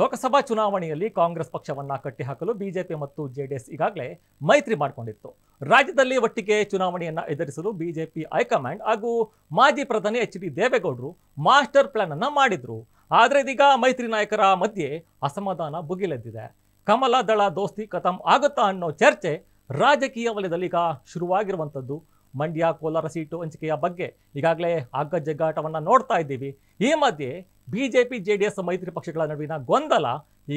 ಲೋಕಸಭಾ ಚುನಾವಣೆಯಲ್ಲಿ ಕಾಂಗ್ರೆಸ್ ಪಕ್ಷವನ್ನ ಕಟ್ಟಿಹಾಕಲು ಬಿಜೆಪಿ ಮತ್ತು ಜೆಡಿಎಸ್ ಈಗಾಗಲೇ ಮೈತ್ರಿ ಮಾಡಿಕೊಂಡಿತ್ತು ರಾಜ್ಯದಲ್ಲಿ ಒಟ್ಟಿಗೆ ಚುನಾವಣೆಯನ್ನ ಎದುರಿಸಲು ಬಿಜೆಪಿ ಹೈಕಮಾಂಡ್ ಹಾಗೂ ಮಾಜಿ ಪ್ರಧಾನಿ ಎಚ್ ಡಿ ದೇವೇಗೌಡರು ಮಾಸ್ಟರ್ ಪ್ಲಾನ್ ಅನ್ನ ಮಾಡಿದ್ರು ಆದ್ರೆ ಇದೀಗ ಮೈತ್ರಿ ನಾಯಕರ ಮಧ್ಯೆ ಅಸಮಾಧಾನ ಬುಗಿಲೆದ್ದಿದೆ ಕಮಲ ದಳ ದೋಸ್ತಿ ಕತಂ ಆಗುತ್ತಾ ಅನ್ನೋ ಚರ್ಚೆ ರಾಜಕೀಯ ವಲಯದಲ್ಲಿ ಈಗ ಶುರುವಾಗಿರುವಂಥದ್ದು ಮಂಡ್ಯ ಕೋಲಾರ ಸೀಟು ಹಂಚಿಕೆಯ ಬಗ್ಗೆ ಈಗಾಗಲೇ ಹಗ್ಗ ಜಗ್ಗಾಟವನ್ನು ನೋಡ್ತಾ ಇದ್ದೀವಿ ಈ ಮಧ್ಯೆ B J P J D S ಮೈತ್ರಿ ಪಕ್ಷಗಳ ನಡುವಿನ ಗೊಂದಲ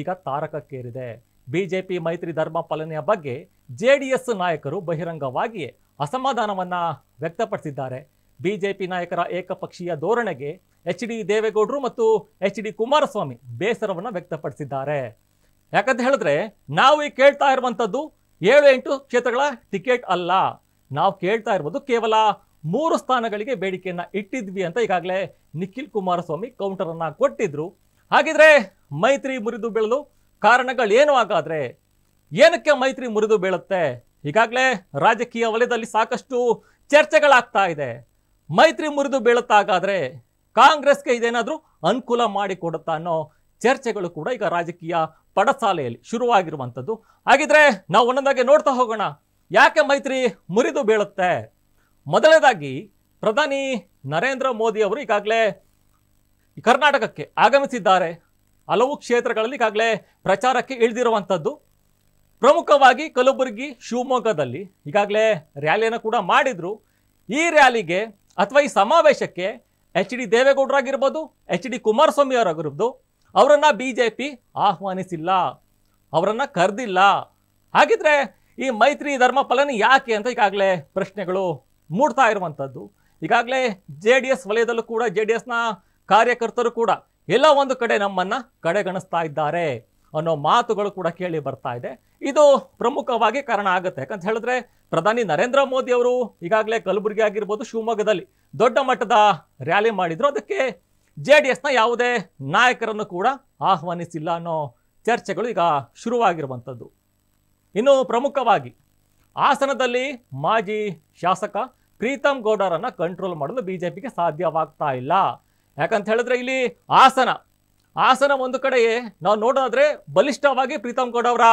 ಈಗ ತಾರಕಕ್ಕೇರಿದೆ ಬಿ ಜೆ ಪಿ ಮೈತ್ರಿ ಧರ್ಮ ಪಾಲನೆಯ ಬಗ್ಗೆ ಜೆ ಡಿ ಎಸ್ ನಾಯಕರು ಬಹಿರಂಗವಾಗಿಯೇ ಅಸಮಾಧಾನವನ್ನು ವ್ಯಕ್ತಪಡಿಸಿದ್ದಾರೆ ಬಿ ಜೆ ಪಿ ನಾಯಕರ ಏಕಪಕ್ಷೀಯ ಧೋರಣೆಗೆ ಎಚ್ ಡಿ ದೇವೇಗೌಡರು ಮತ್ತು ಎಚ್ ಡಿ ಕುಮಾರಸ್ವಾಮಿ ಬೇಸರವನ್ನು ವ್ಯಕ್ತಪಡಿಸಿದ್ದಾರೆ ಯಾಕಂತ ಹೇಳಿದ್ರೆ ನಾವು ಈ ಕೇಳ್ತಾ ಇರುವಂಥದ್ದು ಏಳು ಎಂಟು ಕ್ಷೇತ್ರಗಳ ಟಿಕೆಟ್ ಅಲ್ಲ ನಾವು ಕೇಳ್ತಾ ಇರ್ಬೋದು ಕೇವಲ ಮೂರು ಸ್ಥಾನಗಳಿಗೆ ಬೇಡಿಕೆಯನ್ನು ಇಟ್ಟಿದ್ವಿ ಅಂತ ಈಗಾಗಲೇ ನಿಖಿಲ್ ಕುಮಾರಸ್ವಾಮಿ ಕೌಂಟರನ್ನು ಕೊಟ್ಟಿದ್ರು ಹಾಗಿದ್ರೆ ಮೈತ್ರಿ ಮುರಿದು ಬೀಳಲು ಕಾರಣಗಳು ಏನು ಹಾಗಾದರೆ ಏನಕ್ಕೆ ಮೈತ್ರಿ ಮುರಿದು ಬೀಳುತ್ತೆ ಈಗಾಗಲೇ ರಾಜಕೀಯ ವಲಯದಲ್ಲಿ ಸಾಕಷ್ಟು ಚರ್ಚೆಗಳಾಗ್ತಾ ಇದೆ ಮೈತ್ರಿ ಮುರಿದು ಬೀಳುತ್ತಾಗಾದರೆ ಕಾಂಗ್ರೆಸ್ಗೆ ಇದೇನಾದರೂ ಅನುಕೂಲ ಮಾಡಿಕೊಡುತ್ತಾ ಅನ್ನೋ ಚರ್ಚೆಗಳು ಕೂಡ ಈಗ ರಾಜಕೀಯ ಪಡಸಾಲೆಯಲ್ಲಿ ಶುರುವಾಗಿರುವಂಥದ್ದು ಹಾಗಿದ್ರೆ ನಾವು ಒಂದೊಂದಾಗಿ ನೋಡ್ತಾ ಹೋಗೋಣ ಯಾಕೆ ಮೈತ್ರಿ ಮುರಿದು ಬೀಳುತ್ತೆ ಮೊದಲನೇದಾಗಿ ಪ್ರಧಾನಿ ನರೇಂದ್ರ ಮೋದಿ ಅವರು ಈಗಾಗಲೇ ಕರ್ನಾಟಕಕ್ಕೆ ಆಗಮಿಸಿದ್ದಾರೆ ಹಲವು ಕ್ಷೇತ್ರಗಳಲ್ಲಿ ಈಗಾಗಲೇ ಪ್ರಚಾರಕ್ಕೆ ಇಳಿದಿರುವಂಥದ್ದು ಪ್ರಮುಖವಾಗಿ ಕಲಬುರಗಿ ಶಿವಮೊಗ್ಗದಲ್ಲಿ ಈಗಾಗಲೇ ರ್ಯಾಲಿಯನ್ನು ಕೂಡ ಮಾಡಿದರು ಈ ರ್ಯಾಲಿಗೆ ಅಥವಾ ಈ ಸಮಾವೇಶಕ್ಕೆ ಎಚ್ ಡಿ ದೇವೇಗೌಡರಾಗಿರ್ಬೋದು ಎಚ್ ಡಿ ಕುಮಾರಸ್ವಾಮಿ ಅವರಾಗಿರ್ಬೋದು ಅವರನ್ನು ಬಿ ಜೆ ಪಿ ಆಹ್ವಾನಿಸಿಲ್ಲ ಅವರನ್ನು ಕರೆದಿಲ್ಲ ಹಾಗಿದ್ರೆ ಈ ಮೈತ್ರಿ ಧರ್ಮ ಫಲನ ಯಾಕೆ ಅಂತ ಈಗಾಗಲೇ ಪ್ರಶ್ನೆಗಳು ಮೂಡ್ತಾ ಇರುವಂಥದ್ದು ಈಗಾಗಲೇ ಜೆ ಡಿ ಎಸ್ ವಲಯದಲ್ಲೂ ಕೂಡ ಜೆ ಡಿ ಎಸ್ನ ಕಾರ್ಯಕರ್ತರು ಕೂಡ ಎಲ್ಲ ಒಂದು ಕಡೆ ನಮ್ಮನ್ನು ಕಡೆಗಣಿಸ್ತಾ ಇದ್ದಾರೆ ಅನ್ನೋ ಮಾತುಗಳು ಕೂಡ ಕೇಳಿ ಬರ್ತಾ ಇದೆ ಇದು ಪ್ರಮುಖವಾಗಿ ಕಾರಣ ಆಗುತ್ತೆ ಯಾಕಂತ ಹೇಳಿದ್ರೆ ಪ್ರಧಾನಿ ನರೇಂದ್ರ ಮೋದಿ ಅವರು ಈಗಾಗಲೇ ಕಲಬುರಗಿ ಆಗಿರ್ಬೋದು ಶಿವಮೊಗ್ಗದಲ್ಲಿ ದೊಡ್ಡ ಮಟ್ಟದ ರ್ಯಾಲಿ ಮಾಡಿದ್ರು ಅದಕ್ಕೆ ಜೆ ಡಿ ಎಸ್ನ ಯಾವುದೇ ನಾಯಕರನ್ನು ಕೂಡ ಆಹ್ವಾನಿಸಿಲ್ಲ ಅನ್ನೋ ಚರ್ಚೆಗಳು ಈಗ ಶುರುವಾಗಿರುವಂಥದ್ದು ಇನ್ನು ಪ್ರಮುಖವಾಗಿ ಹಾಸನದಲ್ಲಿ ಮಾಜಿ ಶಾಸಕ ಪ್ರೀತಮ್ ಗೌಡರನ್ನು ಕಂಟ್ರೋಲ್ ಮಾಡಲು ಬಿ ಜೆ ಪಿಗೆ ಸಾಧ್ಯವಾಗ್ತಾ ಇಲ್ಲ ಯಾಕಂತ ಹೇಳಿದ್ರೆ ಇಲ್ಲಿ ಹಾಸನ ಹಾಸನ ಒಂದು ಕಡೆಯೇ ನಾವು ನೋಡೋದಾದ್ರೆ ಬಲಿಷ್ಠವಾಗಿ ಪ್ರೀತಮ್ ಗೌಡ ಅವರ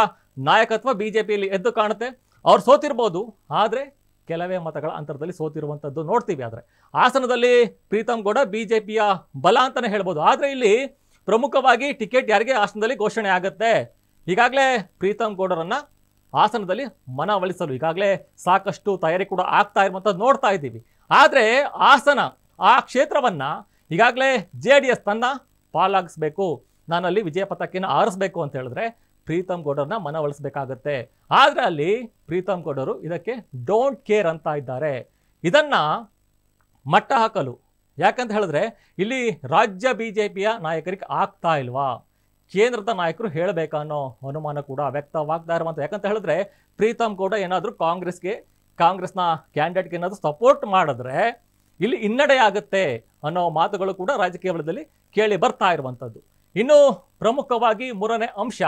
ನಾಯಕತ್ವ ಬಿ ಜೆ ಪಿಯಲ್ಲಿ ಎದ್ದು ಕಾಣುತ್ತೆ ಅವ್ರು ಸೋತಿರ್ಬೋದು ಆದರೆ ಕೆಲವೇ ಮತಗಳ ಅಂತರದಲ್ಲಿ ಸೋತಿರುವಂಥದ್ದು ನೋಡ್ತೀವಿ ಆದರೆ ಹಾಸನದಲ್ಲಿ ಪ್ರೀತಮ್ ಗೌಡ ಬಿ ಜೆ ಪಿಯ ಬಲ ಅಂತಲೇ ಹೇಳ್ಬೋದು ಆದರೆ ಇಲ್ಲಿ ಪ್ರಮುಖವಾಗಿ ಟಿಕೆಟ್ ಯಾರಿಗೆ ಹಾಸನದಲ್ಲಿ ಘೋಷಣೆ ಆಗುತ್ತೆ ಈಗಾಗಲೇ ಪ್ರೀತಮ್ ಗೌಡರನ್ನು ಹಾಸನದಲ್ಲಿ ಮನವೊಲಿಸಲು ಈಗಾಗಲೇ ಸಾಕಷ್ಟು ತಯಾರಿ ಕೂಡ ಆಗ್ತಾ ಇರುವಂಥದ್ದು ನೋಡ್ತಾ ಇದ್ದೀವಿ ಆದರೆ ಹಾಸನ ಆ ಕ್ಷೇತ್ರವನ್ನು ಈಗಾಗಲೇ ಜೆ ಡಿ ಎಸ್ ತನ್ನ ಪಾಲಾಗಿಸ್ಬೇಕು ನಾನಲ್ಲಿ ವಿಜಯ ಪತಾಕಿನ ಆರಿಸ್ಬೇಕು ಅಂತ ಹೇಳಿದ್ರೆ ಪ್ರೀತಮ್ ಗೌಡರನ್ನ ಮನವೊಲಿಸಬೇಕಾಗತ್ತೆ ಆದರೆ ಅಲ್ಲಿ ಪ್ರೀತಮ್ ಗೌಡರು ಇದಕ್ಕೆ ಡೋಂಟ್ ಕೇರ್ ಅಂತ ಇದ್ದಾರೆ ಇದನ್ನು ಮಟ್ಟ ಹಾಕಲು ಯಾಕಂತ ಹೇಳಿದ್ರೆ ಇಲ್ಲಿ ರಾಜ್ಯ ಬಿ ಜೆ ಪಿಯ ನಾಯಕರಿಗೆ ಆಗ್ತಾ ಇಲ್ವಾ ಕೇಂದ್ರದ ನಾಯಕರು ಅನ್ನೋ ಅನುಮಾನ ಕೂಡ ವ್ಯಕ್ತವಾಗ್ತಾ ಇರುವಂತ ಯಾಕಂತ ಹೇಳಿದ್ರೆ ಪ್ರೀತಮ್ ಗೌಡ ಏನಾದರೂ ಕಾಂಗ್ರೆಸ್ಗೆ ಕಾಂಗ್ರೆಸ್ನ ಕ್ಯಾಂಡಿಡೇಟ್ಗೆ ಏನಾದರೂ ಸಪೋರ್ಟ್ ಮಾಡಿದ್ರೆ ಇಲ್ಲಿ ಹಿನ್ನಡೆ ಆಗುತ್ತೆ ಅನ್ನೋ ಮಾತುಗಳು ಕೂಡ ರಾಜಕೀಯ ವಲಯದಲ್ಲಿ ಕೇಳಿ ಬರ್ತಾ ಇರುವಂಥದ್ದು ಇನ್ನು ಪ್ರಮುಖವಾಗಿ ಮೂರನೇ ಅಂಶ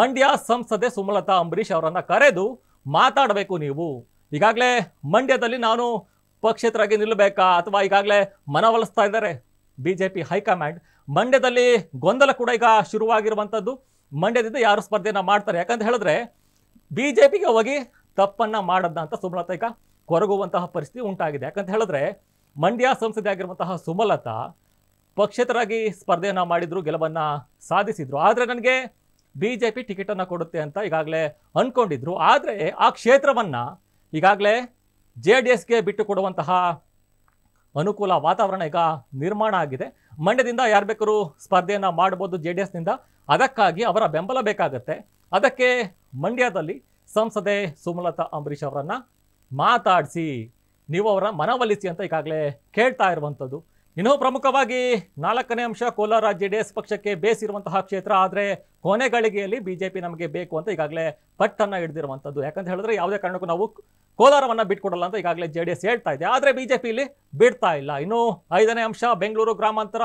ಮಂಡ್ಯ ಸಂಸದೆ ಸುಮಲತಾ ಅಂಬರೀಷ್ ಅವರನ್ನು ಕರೆದು ಮಾತಾಡಬೇಕು ನೀವು ಈಗಾಗಲೇ ಮಂಡ್ಯದಲ್ಲಿ ನಾನು ಪಕ್ಷೇತರಾಗಿ ನಿಲ್ಲಬೇಕಾ ಅಥವಾ ಈಗಾಗಲೇ ಮನವೊಲಿಸ್ತಾ ಇದ್ದಾರೆ ಬಿಜೆಪಿ ಹೈಕಮಾಂಡ್ ಮಂಡ್ಯದಲ್ಲಿ ಗೊಂದಲ ಕೂಡ ಈಗ ಶುರುವಾಗಿರುವಂಥದ್ದು ಮಂಡ್ಯದಿಂದ ಯಾರು ಸ್ಪರ್ಧೆಯನ್ನು ಮಾಡ್ತಾರೆ ಯಾಕಂತ ಹೇಳಿದ್ರೆ ಪಿಗೆ ಹೋಗಿ ತಪ್ಪನ್ನು ಮಾಡದ್ದ ಅಂತ ಸುಮಲತಾ ಈಗ ಕೊರಗುವಂತಹ ಪರಿಸ್ಥಿತಿ ಉಂಟಾಗಿದೆ ಯಾಕಂತ ಹೇಳಿದ್ರೆ ಮಂಡ್ಯ ಸಂಸದೆ ಆಗಿರುವಂತಹ ಸುಮಲತಾ ಪಕ್ಷೇತರಾಗಿ ಸ್ಪರ್ಧೆಯನ್ನು ಮಾಡಿದ್ರು ಗೆಲುವನ್ನು ಸಾಧಿಸಿದ್ರು ಆದರೆ ನನಗೆ ಬಿ ಜೆ ಪಿ ಟಿಕೆಟನ್ನು ಕೊಡುತ್ತೆ ಅಂತ ಈಗಾಗಲೇ ಅಂದ್ಕೊಂಡಿದ್ರು ಆದರೆ ಆ ಕ್ಷೇತ್ರವನ್ನು ಈಗಾಗಲೇ ಜೆ ಡಿ ಎಸ್ಗೆ ಬಿಟ್ಟು ಕೊಡುವಂತಹ ಅನುಕೂಲ ವಾತಾವರಣ ಈಗ ನಿರ್ಮಾಣ ಆಗಿದೆ ಮಂಡ್ಯದಿಂದ ಯಾರು ಬೇಕಾದ್ರೂ ಸ್ಪರ್ಧೆಯನ್ನು ಮಾಡ್ಬೋದು ಜೆ ಡಿ ಎಸ್ನಿಂದ ಅದಕ್ಕಾಗಿ ಅವರ ಬೆಂಬಲ ಬೇಕಾಗತ್ತೆ ಅದಕ್ಕೆ ಮಂಡ್ಯದಲ್ಲಿ ಸಂಸದೆ ಸುಮಲತಾ ಅಂಬರೀಷ್ ಅವರನ್ನು ಮಾತಾಡಿಸಿ ನೀವು ಅವರ ಮನವೊಲಿಸಿ ಅಂತ ಈಗಾಗಲೇ ಕೇಳ್ತಾ ಇರುವಂಥದ್ದು ಇನ್ನು ಪ್ರಮುಖವಾಗಿ ನಾಲ್ಕನೇ ಅಂಶ ಕೋಲಾರ ಜೆ ಡಿ ಎಸ್ ಪಕ್ಷಕ್ಕೆ ಬೇಸಿರುವಂತಹ ಕ್ಷೇತ್ರ ಆದರೆ ಕೊನೆಗಳಿಗೆಯಲ್ಲಿ ಬಿಜೆಪಿ ನಮಗೆ ಬೇಕು ಅಂತ ಈಗಾಗಲೇ ಪಟ್ಟನ್ನು ಹಿಡಿದಿರುವಂಥದ್ದು ಯಾಕಂತ ಹೇಳಿದ್ರೆ ಯಾವುದೇ ಕಾರಣಕ್ಕೂ ನಾವು ಕೋಲಾರವನ್ನು ಬಿಟ್ಕೊಡಲ್ಲ ಅಂತ ಈಗಾಗಲೇ ಜೆ ಡಿ ಎಸ್ ಹೇಳ್ತಾ ಇದೆ ಆದರೆ ಬಿಜೆಪಿ ಇಲ್ಲಿ ಬಿಡ್ತಾ ಇಲ್ಲ ಇನ್ನು ಐದನೇ ಅಂಶ ಬೆಂಗಳೂರು ಗ್ರಾಮಾಂತರ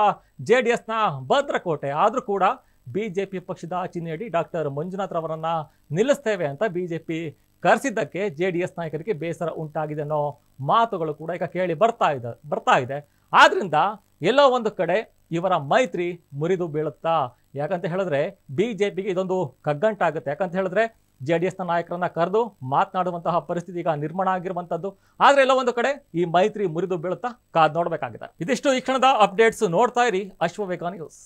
ಜೆ ಡಿ ಎಸ್ನ ಭದ್ರಕೋಟೆ ಆದರೂ ಕೂಡ ಬಿಜೆಪಿ ಪಕ್ಷದ ಚಿಹ್ನೆಯಡಿ ಡಾಕ್ಟರ್ ಮಂಜುನಾಥ್ ನಿಲ್ಲಿಸ್ತೇವೆ ಅಂತ ಬಿಜೆಪಿ ಕರೆಸಿದ್ದಕ್ಕೆ ಜೆ ಡಿ ಎಸ್ ನಾಯಕರಿಗೆ ಬೇಸರ ಉಂಟಾಗಿದೆ ಅನ್ನೋ ಮಾತುಗಳು ಕೂಡ ಈಗ ಕೇಳಿ ಬರ್ತಾ ಇದೆ ಬರ್ತಾ ಇದೆ ಆದ್ರಿಂದ ಎಲ್ಲೋ ಒಂದು ಕಡೆ ಇವರ ಮೈತ್ರಿ ಮುರಿದು ಬೀಳುತ್ತಾ ಯಾಕಂತ ಹೇಳಿದ್ರೆ ಬಿ ಜೆ ಪಿಗೆ ಇದೊಂದು ಕಗ್ಗಂಟಾಗುತ್ತೆ ಯಾಕಂತ ಹೇಳಿದ್ರೆ ಜೆ ಡಿ ಎಸ್ನ ನಾಯಕರನ್ನ ಕರೆದು ಮಾತನಾಡುವಂತಹ ಪರಿಸ್ಥಿತಿ ಈಗ ನಿರ್ಮಾಣ ಆಗಿರುವಂಥದ್ದು ಆದರೆ ಎಲ್ಲ ಒಂದು ಕಡೆ ಈ ಮೈತ್ರಿ ಮುರಿದು ಬೀಳುತ್ತಾ ಕಾದ್ ನೋಡಬೇಕಾಗಿದೆ ಇದಿಷ್ಟು ಈ ಕ್ಷಣದ ಅಪ್ಡೇಟ್ಸ್ ನೋಡ್ತಾ ಇರಿ ಅಶ್ವವೇಗ ನ್ಯೂಸ್